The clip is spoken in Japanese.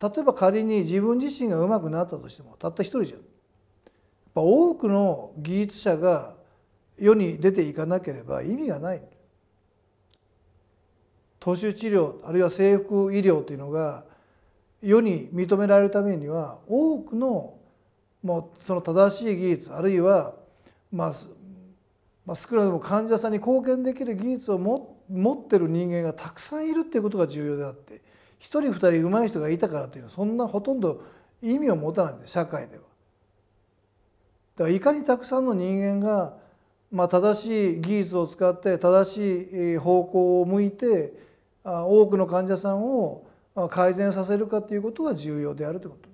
例えば仮に自分自身が上手くなったとしてもたった一人じゃん。やっぱ多くの技術者が世に出ていかなければ意味がない。投手治療あるいは制服医療というのが世に認められるためには多くのもうその正しい技術あるいはまあまあ、少なくとも患者さんに貢献できる技術を持ってる人間がたくさんいるっていうことが重要であって1人2人上手い人がいたからっていうのはそんなほとんど意味を持たないんです社会では。だからいかにたくさんの人間が、まあ、正しい技術を使って正しい方向を向いて多くの患者さんを改善させるかということが重要であるということ